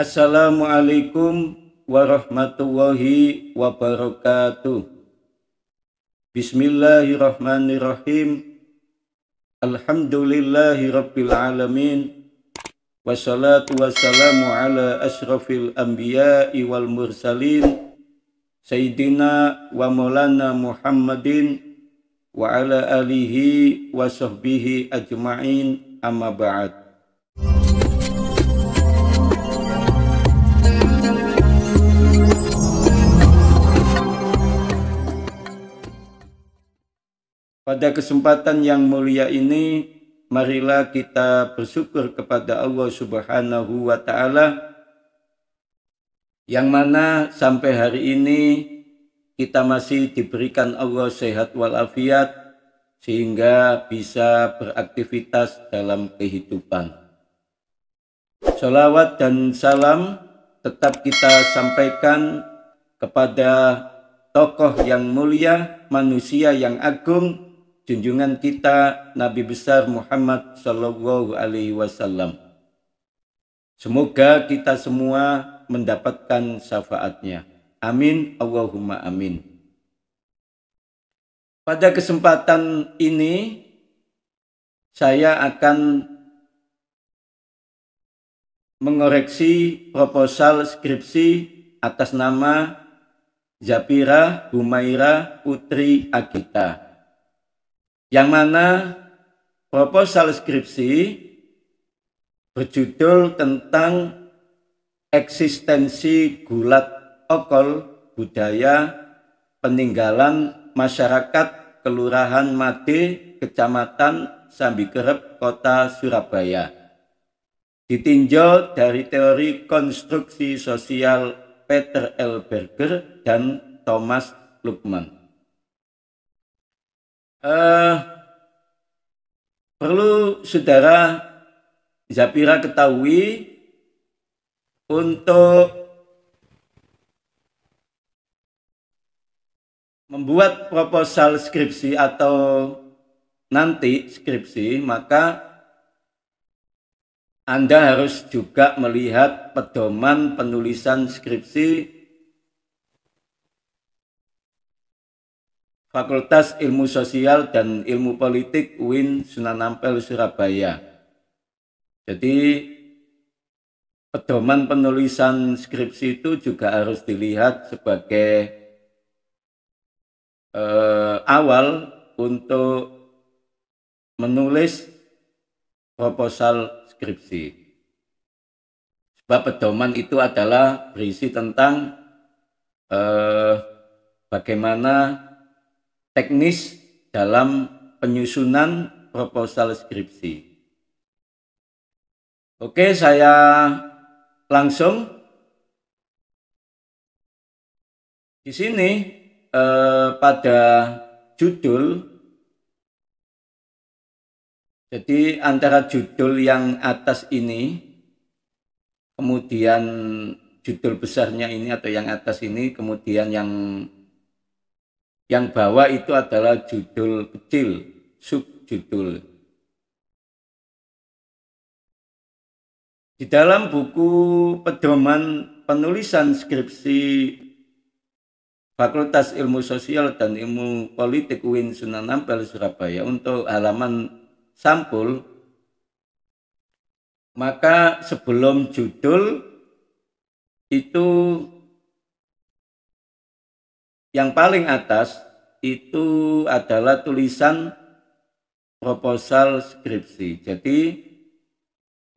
Assalamualaikum warahmatullahi wabarakatuh. Bismillahirrahmanirrahim. Alhamdulillahi rabbil alamin. Wassalatu wassalamu ala ashrafil anbiya'i wal mursalin. Sayyidina wa maulana Muhammadin wa ala alihi wa sahbihi ajma'in amma ba'd. Pada kesempatan yang mulia ini, marilah kita bersyukur kepada Allah Subhanahu wa Ta'ala, yang mana sampai hari ini kita masih diberikan Allah sehat walafiat, sehingga bisa beraktivitas dalam kehidupan. Salawat dan salam tetap kita sampaikan kepada tokoh yang mulia, manusia yang agung, junjungan kita Nabi besar Muhammad Shallallahu Alaihi Wasallam. Semoga kita semua mendapatkan syafaatnya. Amin, Allahumma amin. Pada kesempatan ini, saya akan mengoreksi proposal skripsi atas nama Zapira Humaira Putri Akita yang mana proposal skripsi berjudul tentang eksistensi gulat okol budaya peninggalan masyarakat Kelurahan Made, Kecamatan Sambikerep, Kota Surabaya. Ditinjau dari teori konstruksi sosial Peter L. Berger dan Thomas Lukman. Uh, perlu saudara Zapira ketahui untuk membuat proposal skripsi atau nanti skripsi, maka Anda harus juga melihat pedoman penulisan skripsi Fakultas Ilmu Sosial dan Ilmu Politik UIN Sunan Ampel Surabaya. Jadi pedoman penulisan skripsi itu juga harus dilihat sebagai eh, awal untuk menulis proposal skripsi. Sebab pedoman itu adalah berisi tentang eh, bagaimana teknis dalam penyusunan proposal skripsi. Oke, saya langsung di sini eh, pada judul jadi antara judul yang atas ini, kemudian judul besarnya ini atau yang atas ini, kemudian yang yang bawah itu adalah judul kecil, subjudul. Di dalam buku pedoman penulisan skripsi Fakultas Ilmu Sosial dan Ilmu Politik UIN Sunan Ampel Surabaya untuk halaman sampul maka sebelum judul itu yang paling atas itu adalah tulisan proposal skripsi. Jadi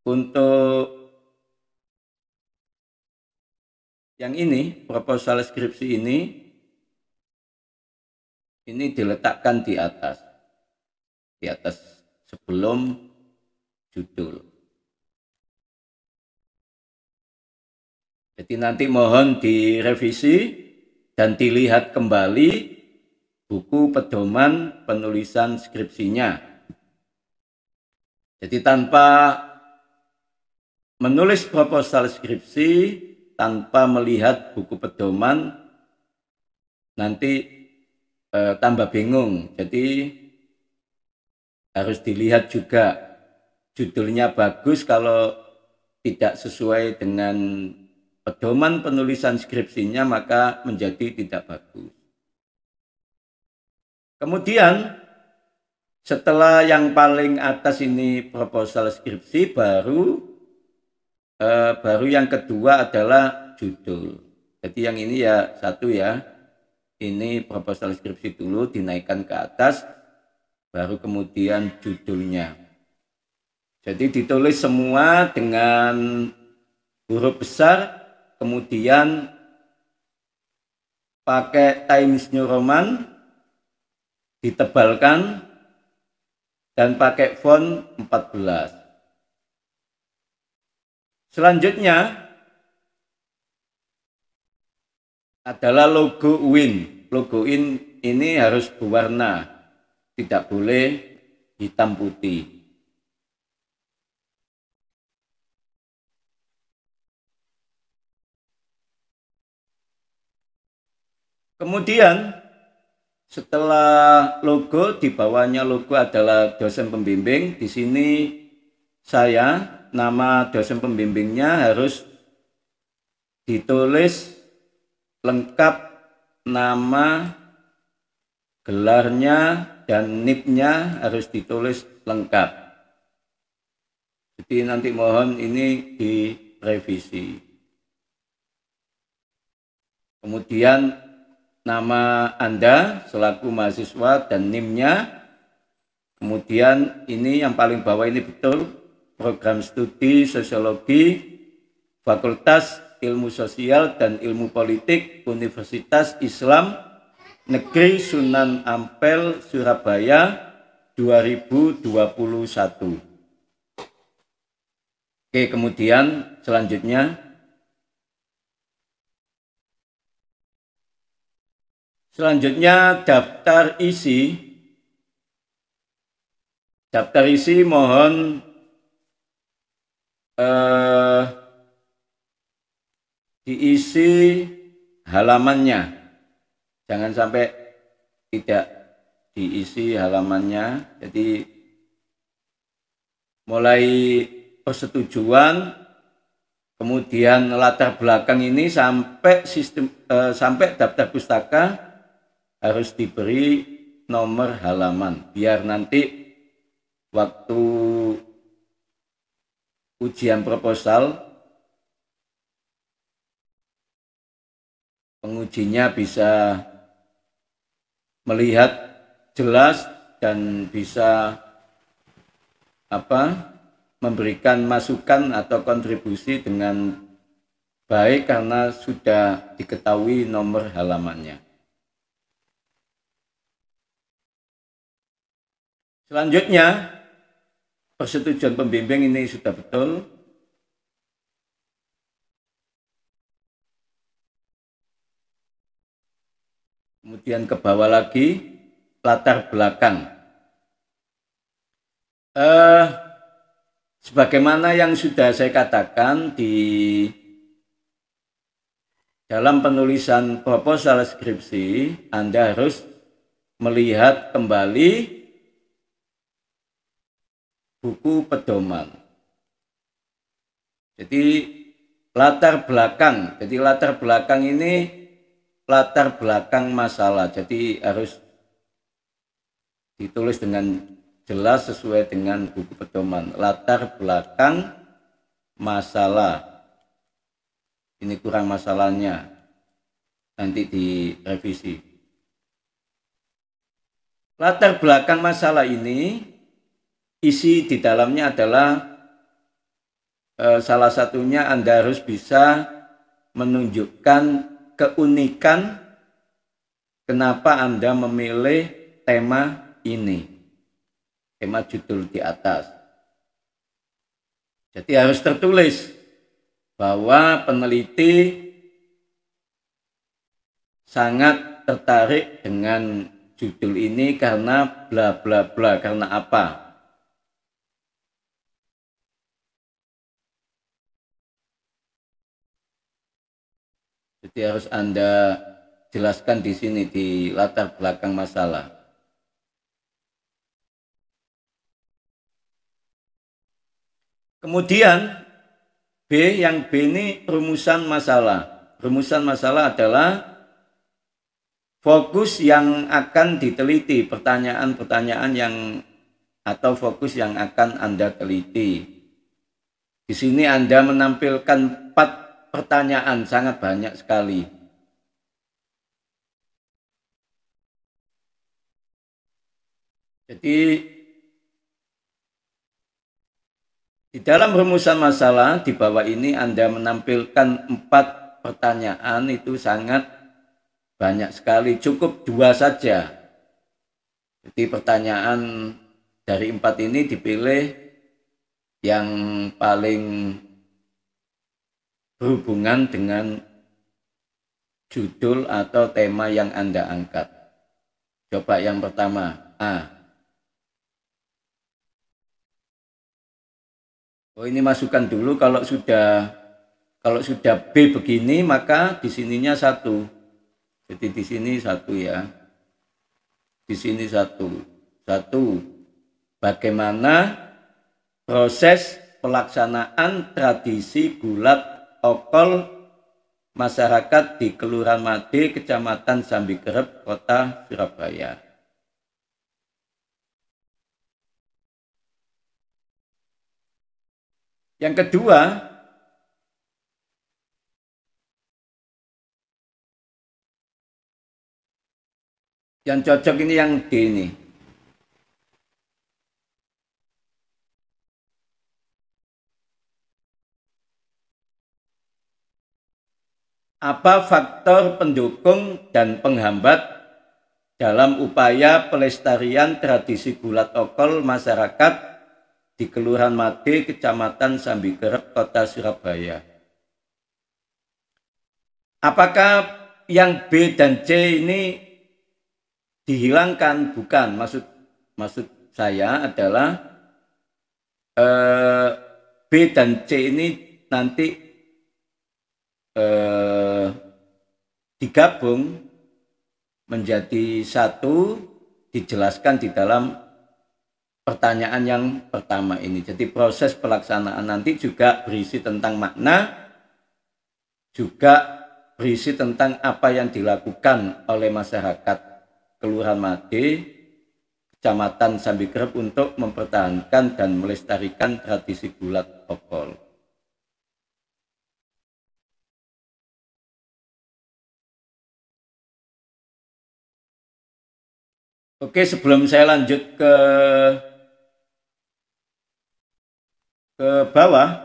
untuk yang ini proposal skripsi ini ini diletakkan di atas di atas sebelum judul. Jadi nanti mohon direvisi dan dilihat kembali buku pedoman penulisan skripsinya. Jadi tanpa menulis proposal skripsi, tanpa melihat buku pedoman, nanti e, tambah bingung. Jadi harus dilihat juga judulnya bagus kalau tidak sesuai dengan pedoman penulisan skripsinya maka menjadi tidak bagus. Kemudian setelah yang paling atas ini proposal skripsi baru eh, baru yang kedua adalah judul. Jadi yang ini ya satu ya. Ini proposal skripsi dulu dinaikkan ke atas baru kemudian judulnya. Jadi ditulis semua dengan huruf besar kemudian pakai Times New Roman ditebalkan dan pakai font 14. Selanjutnya adalah logo Win. Logo Win ini harus berwarna, tidak boleh hitam putih. Kemudian setelah logo di bawahnya logo adalah dosen pembimbing. Di sini saya nama dosen pembimbingnya harus ditulis lengkap nama gelarnya dan nipnya harus ditulis lengkap. Jadi nanti mohon ini direvisi. Kemudian nama Anda selaku mahasiswa dan NIM-nya. Kemudian ini yang paling bawah ini betul, program studi sosiologi, fakultas ilmu sosial dan ilmu politik, Universitas Islam Negeri Sunan Ampel, Surabaya 2021. Oke, kemudian selanjutnya Selanjutnya daftar isi. Daftar isi mohon eh, diisi halamannya. Jangan sampai tidak diisi halamannya. Jadi mulai persetujuan kemudian latar belakang ini sampai sistem eh, sampai daftar pustaka harus diberi nomor halaman biar nanti waktu ujian proposal pengujinya bisa melihat jelas dan bisa apa memberikan masukan atau kontribusi dengan baik karena sudah diketahui nomor halamannya. Selanjutnya, persetujuan pembimbing ini sudah betul. Kemudian ke bawah lagi, latar belakang. Eh, sebagaimana yang sudah saya katakan di dalam penulisan proposal skripsi, Anda harus melihat kembali buku pedoman. Jadi latar belakang, jadi latar belakang ini latar belakang masalah. Jadi harus ditulis dengan jelas sesuai dengan buku pedoman. Latar belakang masalah. Ini kurang masalahnya. Nanti direvisi. Latar belakang masalah ini isi di dalamnya adalah eh, salah satunya Anda harus bisa menunjukkan keunikan kenapa Anda memilih tema ini. Tema judul di atas. Jadi harus tertulis bahwa peneliti sangat tertarik dengan judul ini karena bla bla bla karena apa? Jadi harus Anda jelaskan di sini di latar belakang masalah. Kemudian B yang B ini rumusan masalah. Rumusan masalah adalah fokus yang akan diteliti, pertanyaan-pertanyaan yang atau fokus yang akan Anda teliti. Di sini Anda menampilkan empat pertanyaan sangat banyak sekali. Jadi di dalam rumusan masalah di bawah ini Anda menampilkan empat pertanyaan itu sangat banyak sekali, cukup dua saja. Jadi pertanyaan dari empat ini dipilih yang paling berhubungan dengan judul atau tema yang Anda angkat. Coba yang pertama, A. Oh ini masukkan dulu kalau sudah kalau sudah B begini maka di sininya satu. Jadi di sini satu ya. Di sini satu. Satu. Bagaimana proses pelaksanaan tradisi gulat Okol masyarakat di Kelurahan Made, Kecamatan Sambi Kerep, Kota Surabaya. Yang kedua, yang cocok ini yang D ini. apa faktor pendukung dan penghambat dalam upaya pelestarian tradisi gulat okol masyarakat di Kelurahan Made, Kecamatan Sambikerep, Kota Surabaya. Apakah yang B dan C ini dihilangkan? Bukan. Maksud maksud saya adalah eh, B dan C ini nanti eh, digabung menjadi satu dijelaskan di dalam pertanyaan yang pertama ini. Jadi proses pelaksanaan nanti juga berisi tentang makna, juga berisi tentang apa yang dilakukan oleh masyarakat Kelurahan Made, Kecamatan Sambikrep untuk mempertahankan dan melestarikan tradisi bulat okol. Oke, sebelum saya lanjut ke ke bawah,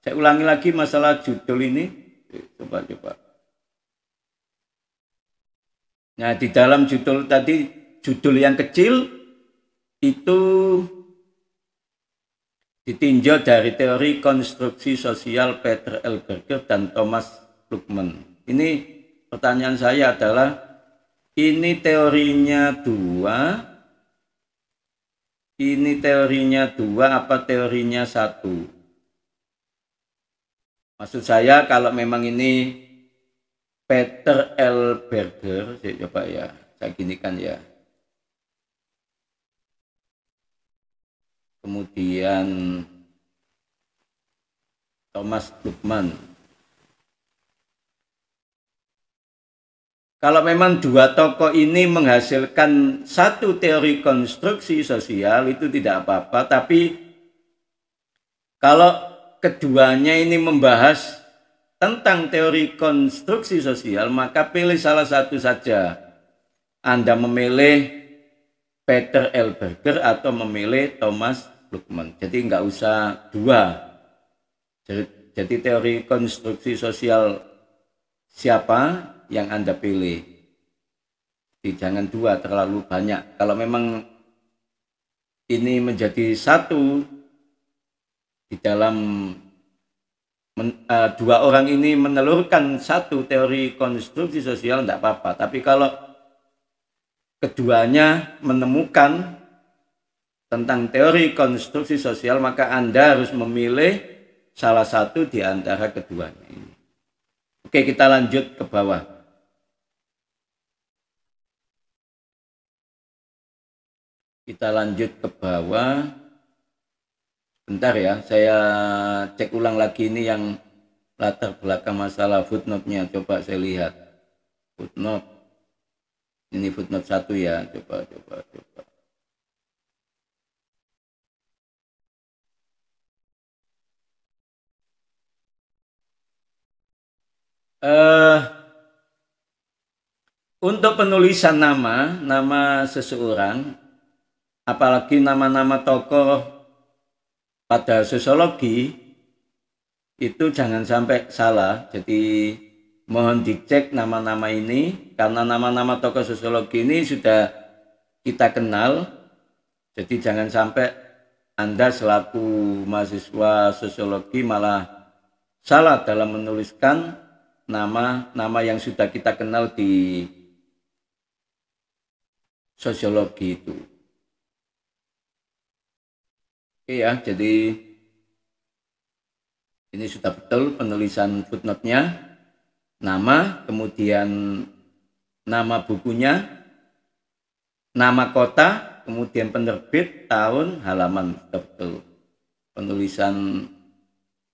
saya ulangi lagi masalah judul ini. Coba coba. Nah, di dalam judul tadi judul yang kecil itu ditinjau dari teori konstruksi sosial Peter Elberger dan Thomas Lukman. Ini pertanyaan saya adalah ini teorinya dua. Ini teorinya dua apa teorinya satu? Maksud saya kalau memang ini Peter L. Berger, saya coba ya, saya gini kan ya. Kemudian Thomas Lukman. Kalau memang dua tokoh ini menghasilkan satu teori konstruksi sosial itu tidak apa-apa, tapi kalau keduanya ini membahas tentang teori konstruksi sosial, maka pilih salah satu saja. Anda memilih Peter L. Berger atau memilih Thomas Lukman. Jadi nggak usah dua. jadi teori konstruksi sosial siapa yang Anda pilih. Jadi jangan dua terlalu banyak. Kalau memang ini menjadi satu di dalam men, uh, dua orang ini menelurkan satu teori konstruksi sosial tidak apa-apa. Tapi kalau keduanya menemukan tentang teori konstruksi sosial maka Anda harus memilih salah satu di antara keduanya ini. Oke, kita lanjut ke bawah. kita lanjut ke bawah bentar ya saya cek ulang lagi ini yang latar belakang masalah footnote-nya coba saya lihat footnote ini footnote satu ya coba coba coba uh, untuk penulisan nama nama seseorang apalagi nama-nama tokoh pada sosiologi itu jangan sampai salah. Jadi mohon dicek nama-nama ini karena nama-nama tokoh sosiologi ini sudah kita kenal. Jadi jangan sampai Anda selaku mahasiswa sosiologi malah salah dalam menuliskan nama-nama yang sudah kita kenal di sosiologi itu. Oke ya, jadi ini sudah betul penulisan footnote-nya. Nama, kemudian nama bukunya, nama kota, kemudian penerbit, tahun, halaman. Sudah betul. Penulisan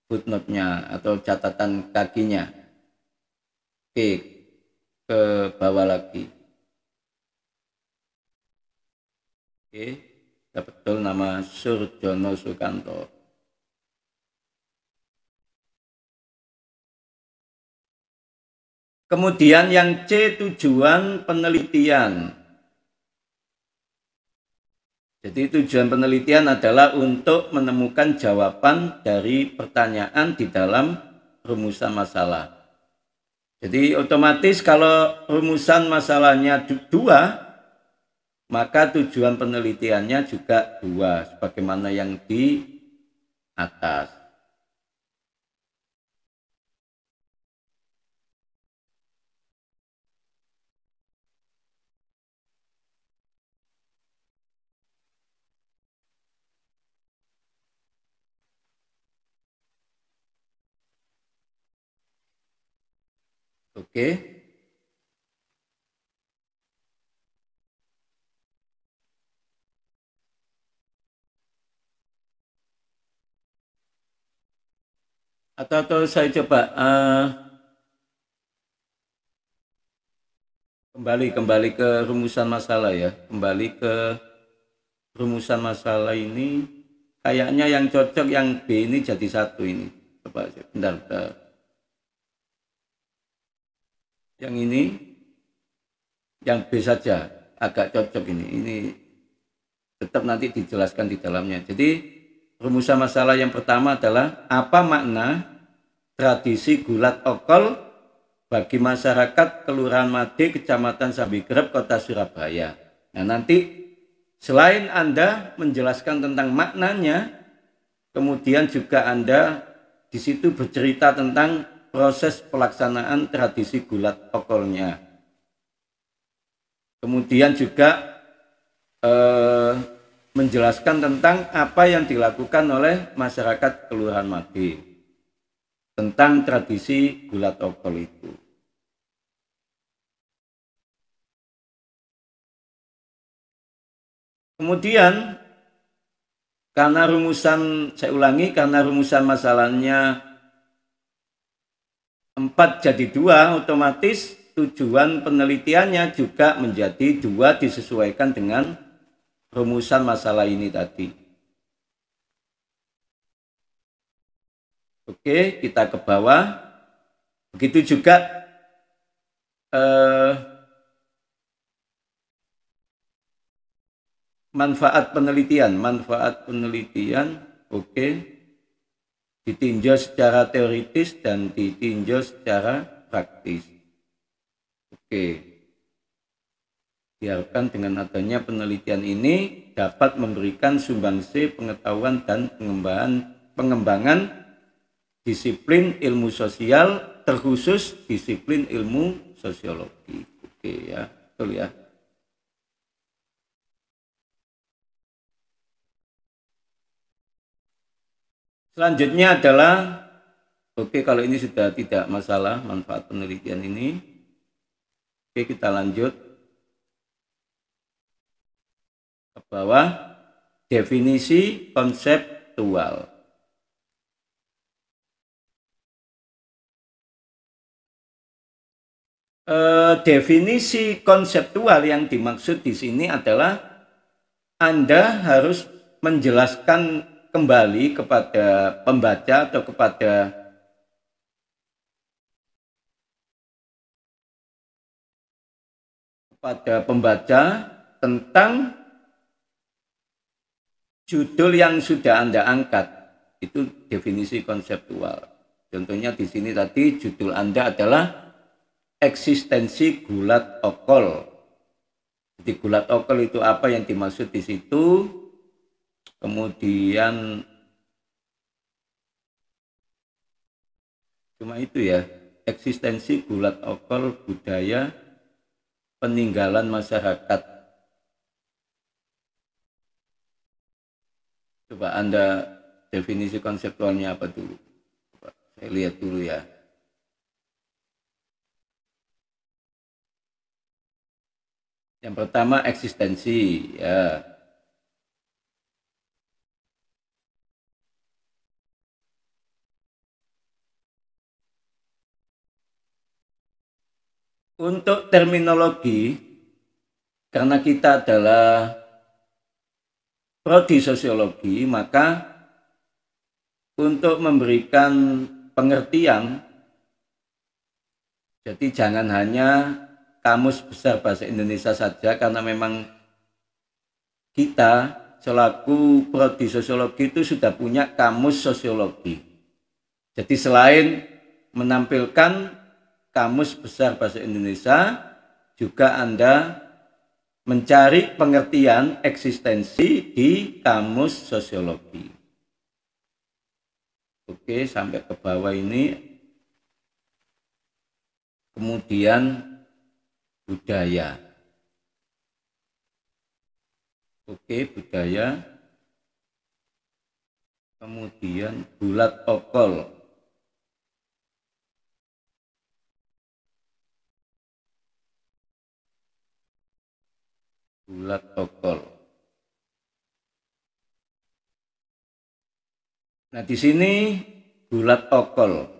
footnote-nya atau catatan kakinya. Oke, ke bawah lagi. Oke. Ya betul nama Surjono Sukanto. Kemudian yang C tujuan penelitian. Jadi tujuan penelitian adalah untuk menemukan jawaban dari pertanyaan di dalam rumusan masalah. Jadi otomatis kalau rumusan masalahnya dua, maka tujuan penelitiannya juga dua sebagaimana yang di atas Oke. Okay. atau, atau saya coba uh, kembali kembali ke rumusan masalah ya kembali ke rumusan masalah ini kayaknya yang cocok yang B ini jadi satu ini coba bentar, bentar. yang ini yang B saja agak cocok ini ini tetap nanti dijelaskan di dalamnya jadi rumusan masalah yang pertama adalah apa makna tradisi gulat okol bagi masyarakat Kelurahan Made, Kecamatan Sambigreb, Kota Surabaya. Nah, nanti Selain Anda menjelaskan tentang maknanya, kemudian juga Anda di situ bercerita tentang proses pelaksanaan tradisi gulat okolnya. Kemudian juga eh, menjelaskan tentang apa yang dilakukan oleh masyarakat Kelurahan Mati tentang tradisi gula toko itu. Kemudian karena rumusan saya ulangi karena rumusan masalahnya empat jadi dua otomatis tujuan penelitiannya juga menjadi dua disesuaikan dengan rumusan masalah ini tadi. Oke, kita ke bawah. Begitu juga eh, manfaat penelitian, manfaat penelitian. Oke. Ditinjau secara teoritis dan ditinjau secara praktis. Oke. Diharapkan dengan adanya penelitian ini dapat memberikan sumbangsih pengetahuan dan pengembangan pengembangan disiplin ilmu sosial terkhusus disiplin ilmu sosiologi. Oke ya, betul ya. Selanjutnya adalah oke kalau ini sudah tidak masalah manfaat penelitian ini. Oke, kita lanjut ke bawah definisi konseptual. eh, definisi konseptual yang dimaksud di sini adalah Anda harus menjelaskan kembali kepada pembaca atau kepada pada pembaca tentang judul yang sudah Anda angkat. Itu definisi konseptual. Contohnya di sini tadi judul Anda adalah eksistensi gulat okol. Jadi gulat okol itu apa yang dimaksud di situ? Kemudian cuma itu ya, eksistensi gulat okol budaya peninggalan masyarakat. Coba Anda definisi konseptualnya apa dulu? Coba saya lihat dulu ya. Yang pertama eksistensi ya. Untuk terminologi karena kita adalah prodi sosiologi, maka untuk memberikan pengertian jadi jangan hanya kamus besar bahasa Indonesia saja karena memang kita selaku prodi sosiologi itu sudah punya kamus sosiologi. Jadi selain menampilkan kamus besar bahasa Indonesia, juga Anda mencari pengertian eksistensi di kamus sosiologi. Oke, sampai ke bawah ini. Kemudian budaya. Oke, budaya. Kemudian bulat okol, Bulat okol. Nah, di sini bulat okol.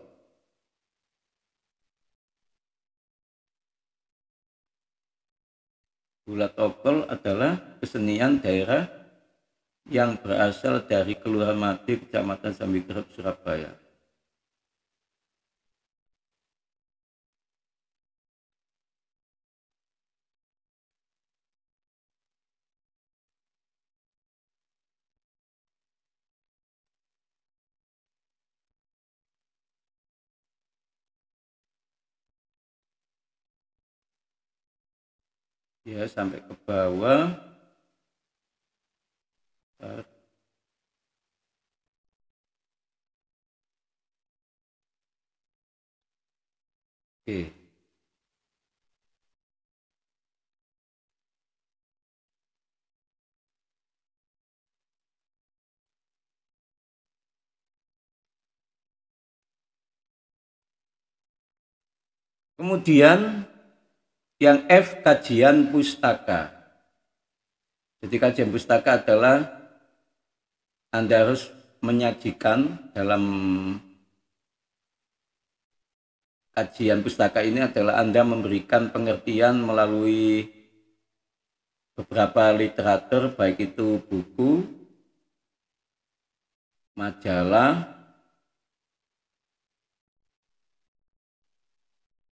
Gula Okol adalah kesenian daerah yang berasal dari Kelurahan Mati, Kecamatan Sambikrep, Surabaya. ya sampai ke bawah oke kemudian yang F kajian pustaka. Jadi kajian pustaka adalah Anda harus menyajikan dalam kajian pustaka ini adalah Anda memberikan pengertian melalui beberapa literatur baik itu buku, majalah,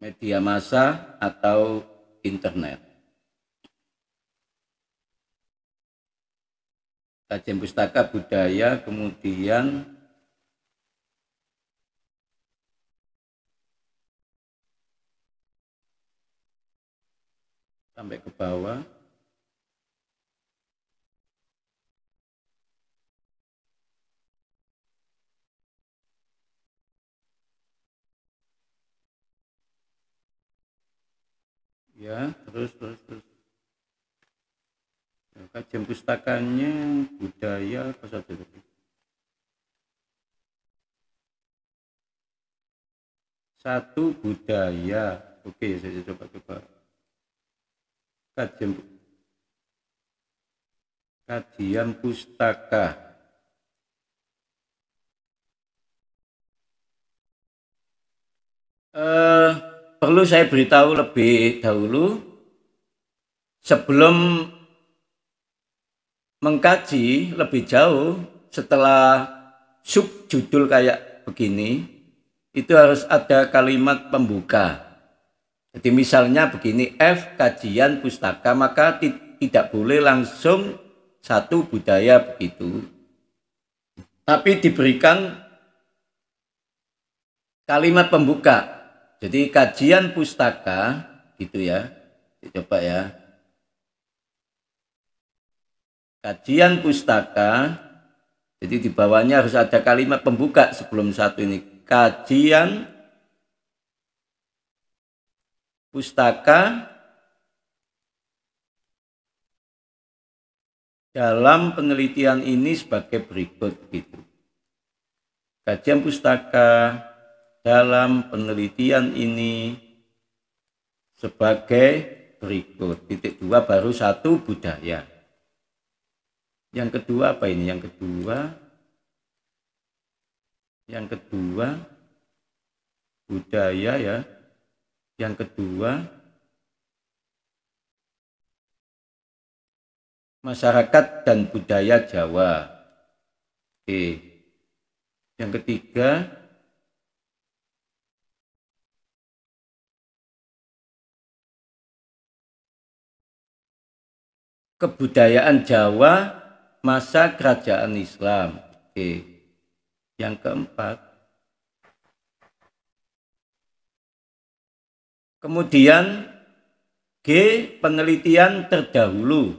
media massa atau internet. Kajian pustaka budaya, kemudian sampai ke bawah. ya terus terus terus ya, kajian pustakanya budaya apa saja tadi satu budaya oke saya coba coba kajian kajian pustaka Uh, perlu saya beritahu lebih dahulu sebelum mengkaji lebih jauh setelah sub judul kayak begini itu harus ada kalimat pembuka. Jadi misalnya begini F kajian pustaka maka tidak boleh langsung satu budaya begitu. Tapi diberikan kalimat pembuka jadi kajian pustaka gitu ya. Coba ya. Kajian pustaka jadi di bawahnya harus ada kalimat pembuka sebelum satu ini. Kajian pustaka dalam penelitian ini sebagai berikut gitu. Kajian pustaka dalam penelitian ini sebagai berikut. Titik dua baru satu budaya. Yang kedua apa ini? Yang kedua yang kedua budaya ya. Yang kedua masyarakat dan budaya Jawa. Oke. Yang ketiga kebudayaan Jawa masa kerajaan Islam. Oke. Yang keempat. Kemudian G penelitian terdahulu.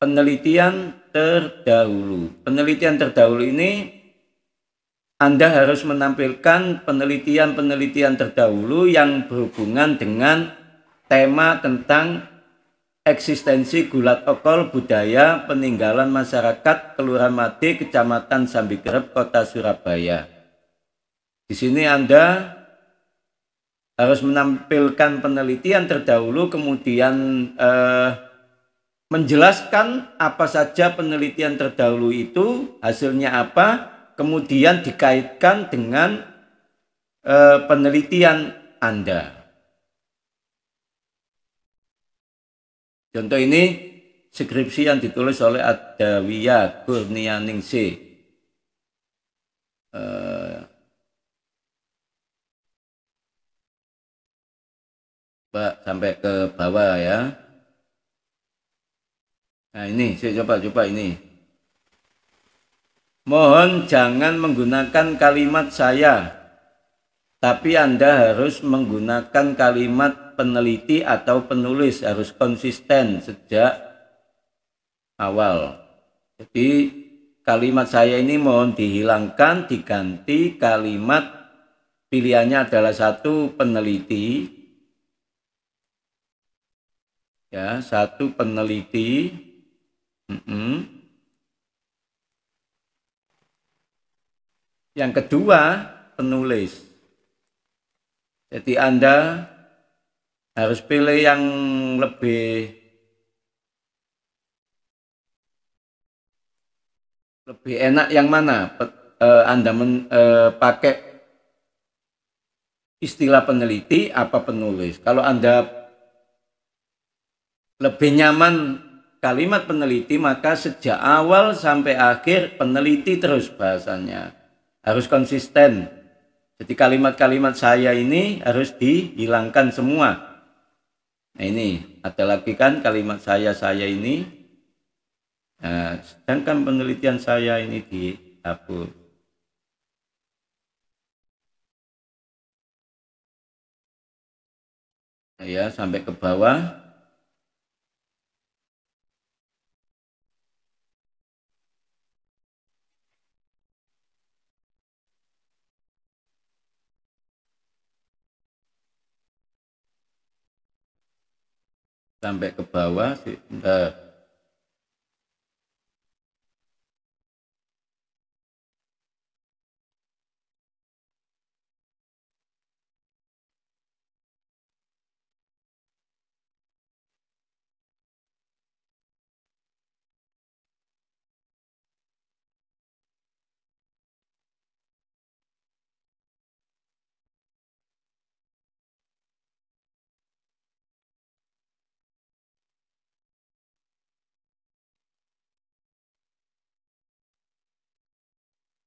Penelitian terdahulu. Penelitian terdahulu ini anda harus menampilkan penelitian-penelitian terdahulu yang berhubungan dengan tema tentang eksistensi gulat okol budaya peninggalan masyarakat Kelurahan Mati Kecamatan Sambikerep, Kota Surabaya. Di sini Anda harus menampilkan penelitian terdahulu kemudian eh, menjelaskan apa saja penelitian terdahulu itu, hasilnya apa, kemudian dikaitkan dengan eh, penelitian Anda. Contoh ini skripsi yang ditulis oleh Kurnia Ningsi. Uh, eh, Pak sampai ke bawah ya. Nah ini, saya coba coba ini. Mohon jangan menggunakan kalimat saya tapi Anda harus menggunakan kalimat peneliti atau penulis harus konsisten sejak awal. Jadi kalimat saya ini mohon dihilangkan diganti kalimat pilihannya adalah satu peneliti ya satu peneliti mm -mm. yang kedua penulis jadi Anda harus pilih yang lebih lebih enak yang mana eh, Anda men, eh, pakai istilah peneliti apa penulis. Kalau Anda lebih nyaman kalimat peneliti, maka sejak awal sampai akhir peneliti terus bahasanya. Harus konsisten. Jadi kalimat-kalimat saya ini harus dihilangkan semua. Nah ini ada lagi kan kalimat saya saya ini. Nah, sedangkan penelitian saya ini dihapus. Ya sampai ke bawah. sampai ke bawah sih, eh,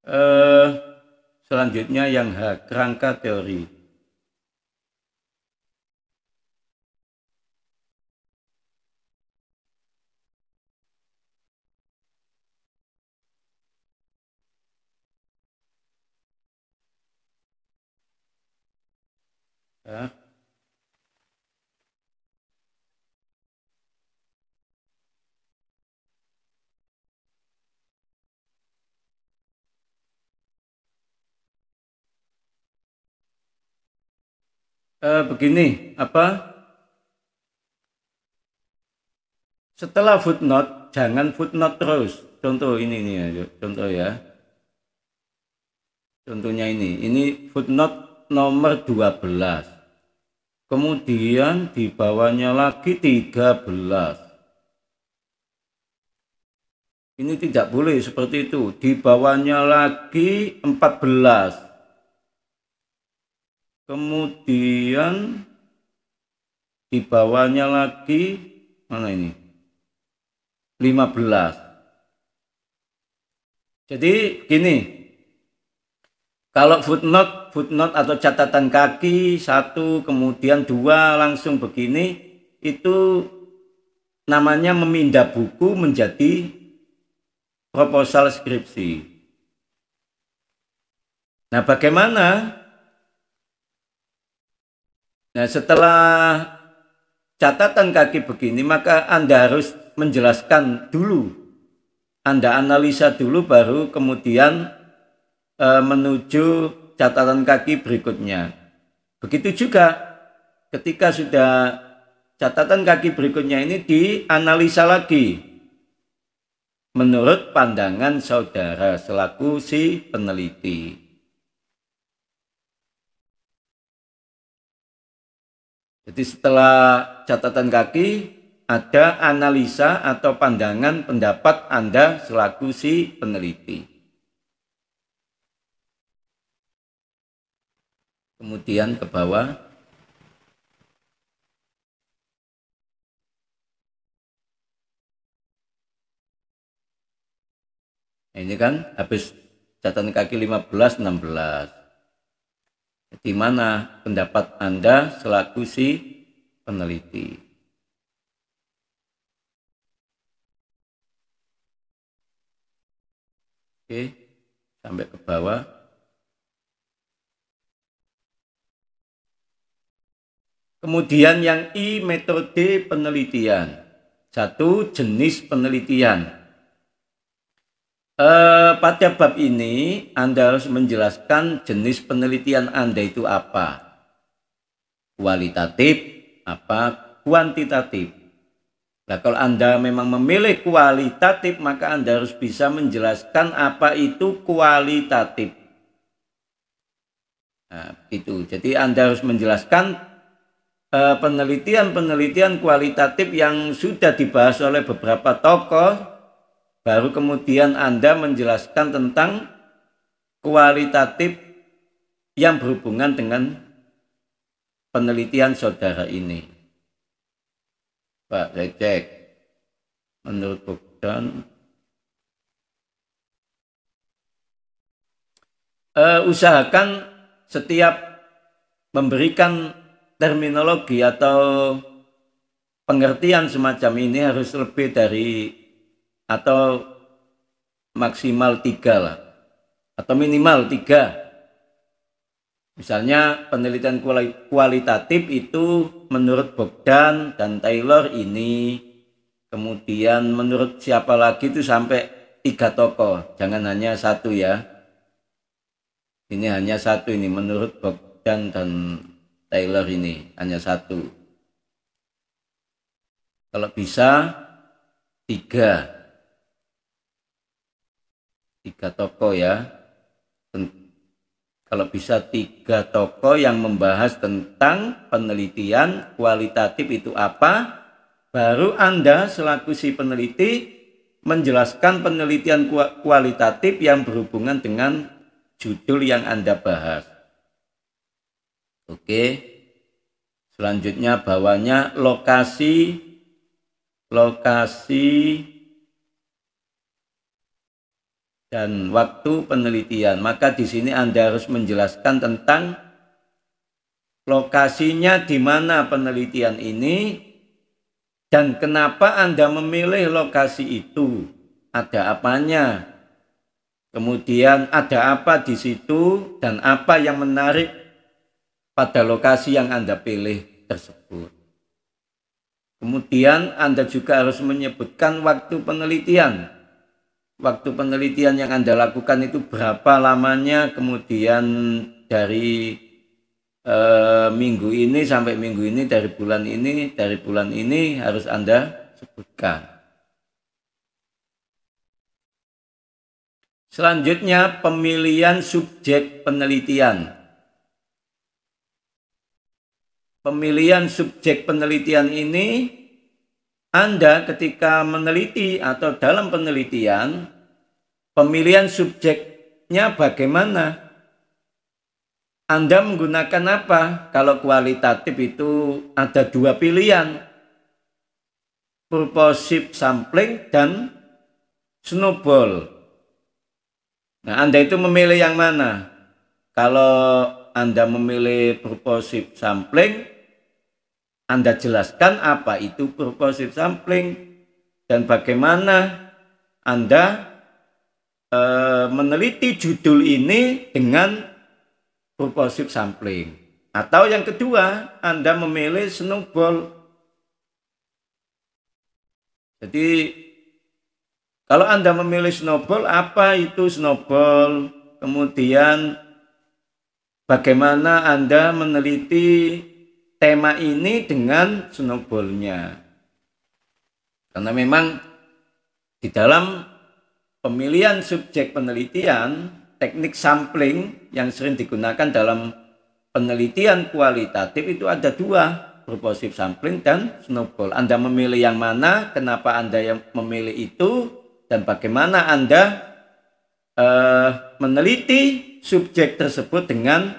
eh, selanjutnya yang H, kerangka teori. uh, begini apa setelah footnote jangan footnote terus contoh ini nih ya contoh ya contohnya ini ini footnote nomor 12 kemudian di bawahnya lagi 13 ini tidak boleh seperti itu. Di bawahnya lagi 14 kemudian di bawahnya lagi mana ini 15 jadi gini kalau footnote footnote atau catatan kaki satu kemudian dua langsung begini itu namanya memindah buku menjadi proposal skripsi nah bagaimana Nah, setelah catatan kaki begini, maka Anda harus menjelaskan dulu. Anda analisa dulu baru kemudian e, menuju catatan kaki berikutnya. Begitu juga ketika sudah catatan kaki berikutnya ini dianalisa lagi menurut pandangan saudara selaku si peneliti. Jadi setelah catatan kaki ada analisa atau pandangan pendapat Anda selaku si peneliti. Kemudian ke bawah. Nah, ini kan habis catatan kaki 15 16. Di mana pendapat Anda selaku si peneliti? Oke, sampai ke bawah. Kemudian yang I, metode penelitian. Satu, jenis penelitian e, eh, pada bab ini Anda harus menjelaskan jenis penelitian Anda itu apa. Kualitatif apa kuantitatif. Nah, kalau Anda memang memilih kualitatif, maka Anda harus bisa menjelaskan apa itu kualitatif. Nah, itu. Jadi Anda harus menjelaskan eh, penelitian-penelitian kualitatif yang sudah dibahas oleh beberapa tokoh Baru kemudian Anda menjelaskan tentang kualitatif yang berhubungan dengan penelitian saudara ini. Pak, Recek, Menurut Bogdan, uh, usahakan setiap memberikan terminologi atau pengertian semacam ini harus lebih dari atau maksimal tiga lah atau minimal tiga misalnya penelitian kualitatif itu menurut Bogdan dan Taylor ini kemudian menurut siapa lagi itu sampai tiga tokoh jangan hanya satu ya ini hanya satu ini menurut Bogdan dan Taylor ini hanya satu kalau bisa tiga tiga toko ya kalau bisa tiga toko yang membahas tentang penelitian kualitatif itu apa baru Anda selaku si peneliti menjelaskan penelitian kualitatif yang berhubungan dengan judul yang Anda bahas. Oke. Selanjutnya bawahnya lokasi lokasi dan waktu penelitian. Maka di sini Anda harus menjelaskan tentang lokasinya di mana penelitian ini dan kenapa Anda memilih lokasi itu. Ada apanya? Kemudian ada apa di situ dan apa yang menarik pada lokasi yang Anda pilih tersebut. Kemudian Anda juga harus menyebutkan waktu penelitian waktu penelitian yang Anda lakukan itu berapa lamanya kemudian dari e, minggu ini sampai minggu ini dari bulan ini dari bulan ini harus Anda sebutkan. Selanjutnya pemilihan subjek penelitian. Pemilihan subjek penelitian ini anda ketika meneliti atau dalam penelitian, pemilihan subjeknya bagaimana? Anda menggunakan apa? Kalau kualitatif itu ada dua pilihan. Purposive sampling dan snowball. Nah, Anda itu memilih yang mana? Kalau Anda memilih purposive sampling, anda jelaskan apa itu purposive sampling dan bagaimana Anda e, meneliti judul ini dengan purposive sampling. Atau yang kedua, Anda memilih snowball. Jadi kalau Anda memilih snowball, apa itu snowball? Kemudian bagaimana Anda meneliti tema ini dengan snowballnya. Karena memang di dalam pemilihan subjek penelitian, teknik sampling yang sering digunakan dalam penelitian kualitatif itu ada dua, proposif sampling dan snowball. Anda memilih yang mana, kenapa Anda yang memilih itu, dan bagaimana Anda uh, meneliti subjek tersebut dengan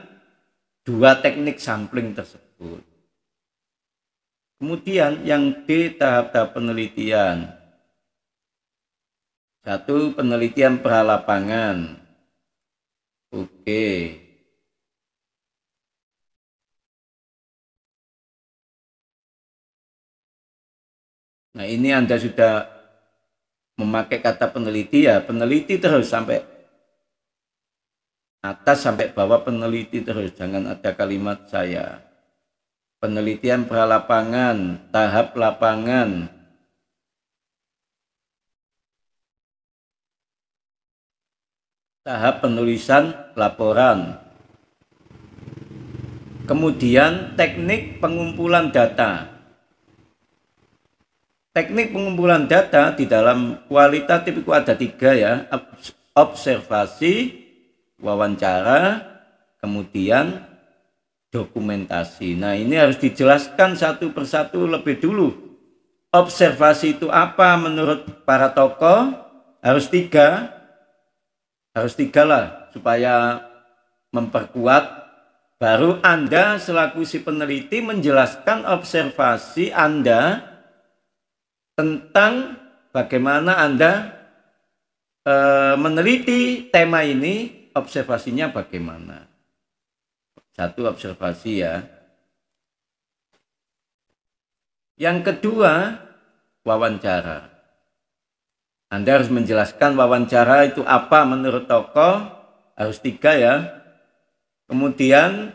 dua teknik sampling tersebut. Kemudian yang D tahap-tahap penelitian. Satu penelitian peralapangan. Oke. Nah, ini Anda sudah memakai kata peneliti ya, peneliti terus sampai atas sampai bawah peneliti terus, jangan ada kalimat saya penelitian pralapangan, tahap lapangan, tahap penulisan laporan. Kemudian teknik pengumpulan data. Teknik pengumpulan data di dalam kualitatif itu ada tiga ya, observasi, wawancara, kemudian dokumentasi. Nah, ini harus dijelaskan satu persatu lebih dulu. Observasi itu apa menurut para tokoh? Harus tiga, harus tiga lah supaya memperkuat. Baru Anda selaku si peneliti menjelaskan observasi Anda tentang bagaimana Anda e, meneliti tema ini, observasinya bagaimana. Satu observasi ya. Yang kedua, wawancara. Anda harus menjelaskan wawancara itu apa menurut tokoh, harus tiga ya. Kemudian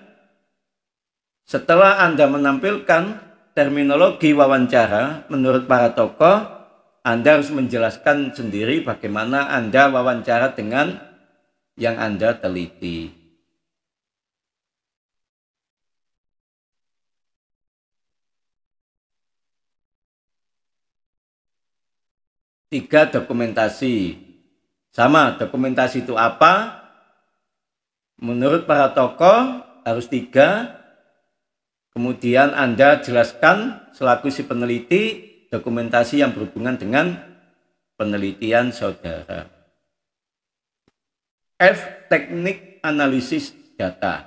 setelah Anda menampilkan terminologi wawancara menurut para tokoh, Anda harus menjelaskan sendiri bagaimana Anda wawancara dengan yang Anda teliti. Tiga, dokumentasi. Sama, dokumentasi itu apa? Menurut para tokoh harus tiga. Kemudian Anda jelaskan selaku si peneliti dokumentasi yang berhubungan dengan penelitian saudara. F. Teknik analisis data.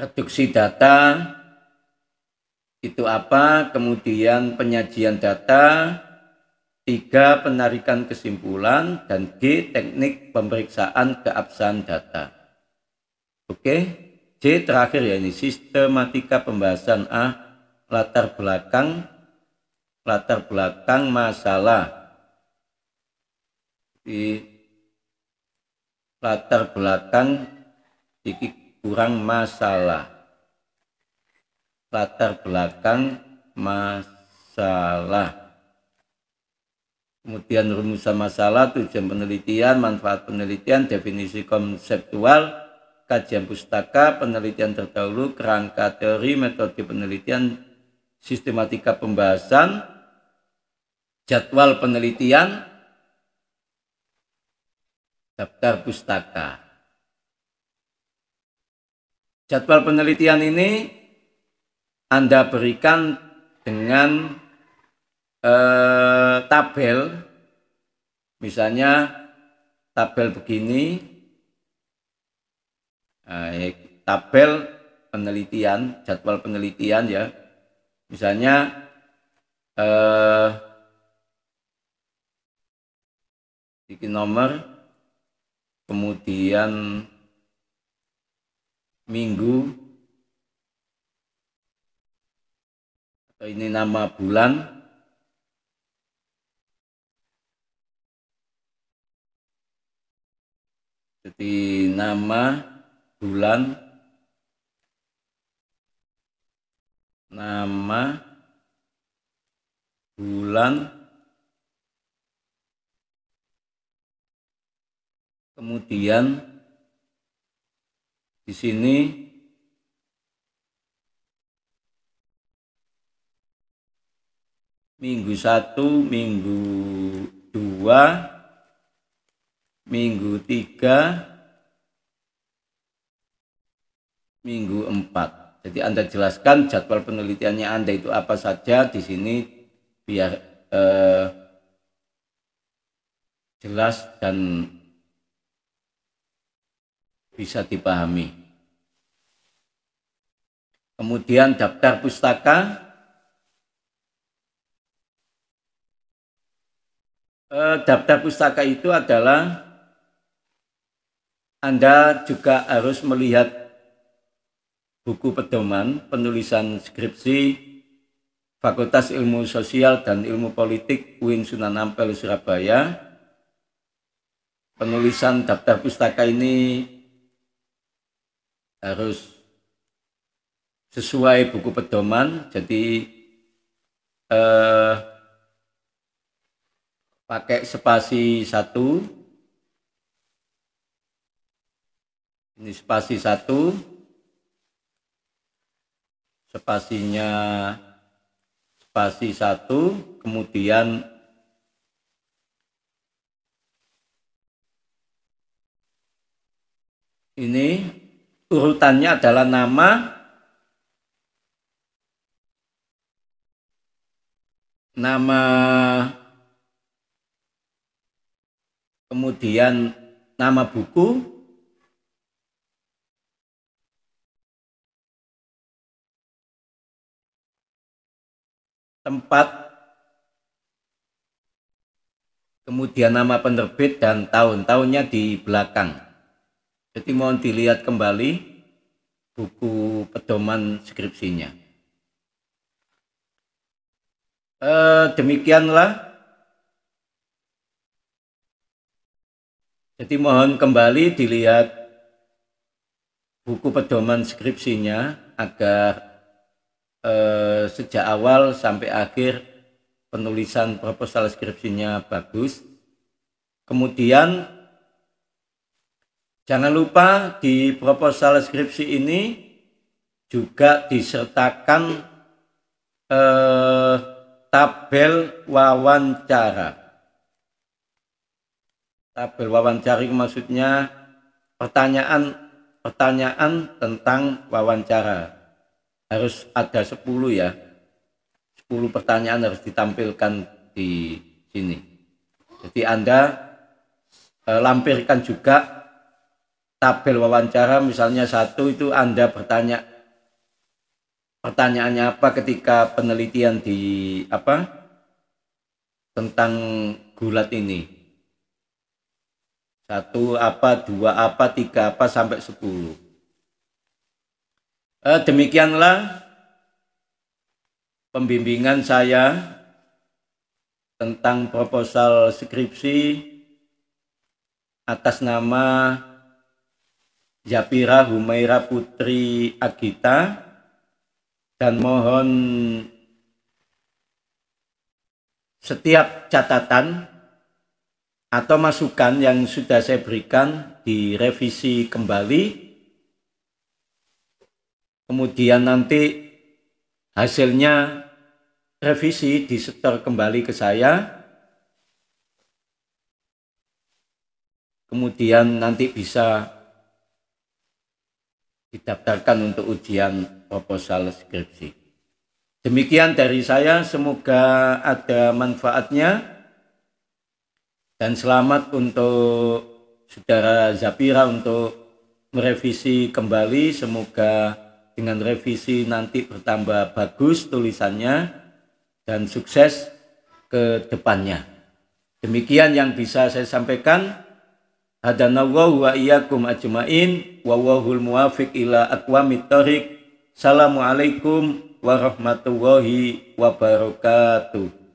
Reduksi data, itu apa, kemudian penyajian data, tiga penarikan kesimpulan, dan G teknik pemeriksaan keabsahan data. Oke, C terakhir ya ini sistematika pembahasan A latar belakang latar belakang masalah di latar belakang sedikit kurang masalah latar belakang masalah. Kemudian rumusan masalah, tujuan penelitian, manfaat penelitian, definisi konseptual, kajian pustaka, penelitian terdahulu, kerangka teori, metode penelitian, sistematika pembahasan, jadwal penelitian, daftar pustaka. Jadwal penelitian ini anda berikan dengan eh, tabel, misalnya tabel begini, eh, tabel penelitian, jadwal penelitian ya, misalnya eh, bikin nomor, kemudian minggu ini nama bulan jadi nama bulan nama bulan kemudian di sini minggu satu minggu dua minggu tiga minggu empat jadi anda jelaskan jadwal penelitiannya anda itu apa saja di sini biar eh, jelas dan bisa dipahami kemudian daftar pustaka Eh, daftar pustaka itu adalah Anda juga harus melihat buku pedoman penulisan skripsi Fakultas Ilmu Sosial dan Ilmu Politik UIN Sunan Ampel Surabaya. Penulisan daftar pustaka ini harus sesuai buku pedoman. Jadi eh, pakai spasi satu ini spasi satu spasinya spasi satu kemudian ini urutannya adalah nama nama kemudian nama buku, tempat, kemudian nama penerbit dan tahun-tahunnya di belakang. Jadi mohon dilihat kembali buku pedoman skripsinya. Eh, demikianlah Jadi mohon kembali dilihat buku pedoman skripsinya agar eh, sejak awal sampai akhir penulisan proposal skripsinya bagus. Kemudian jangan lupa di proposal skripsi ini juga disertakan eh, tabel wawancara tabel wawancari maksudnya pertanyaan pertanyaan tentang wawancara harus ada 10 ya 10 pertanyaan harus ditampilkan di sini jadi Anda eh, lampirkan juga tabel wawancara misalnya satu itu Anda bertanya pertanyaannya apa ketika penelitian di apa tentang gulat ini satu apa, dua apa, tiga apa, sampai sepuluh. Eh, demikianlah pembimbingan saya tentang proposal skripsi atas nama Japira Humaira Putri Agita dan mohon setiap catatan atau masukan yang sudah saya berikan direvisi kembali. Kemudian nanti hasilnya revisi disetor kembali ke saya. Kemudian nanti bisa didaftarkan untuk ujian proposal skripsi. Demikian dari saya, semoga ada manfaatnya dan selamat untuk saudara Zapira untuk merevisi kembali semoga dengan revisi nanti bertambah bagus tulisannya dan sukses ke depannya. Demikian yang bisa saya sampaikan. Hadanallahu wa iyyakum ajmain wa wahul muwafiq ila aqwamit thariq. Assalamualaikum warahmatullahi wabarakatuh.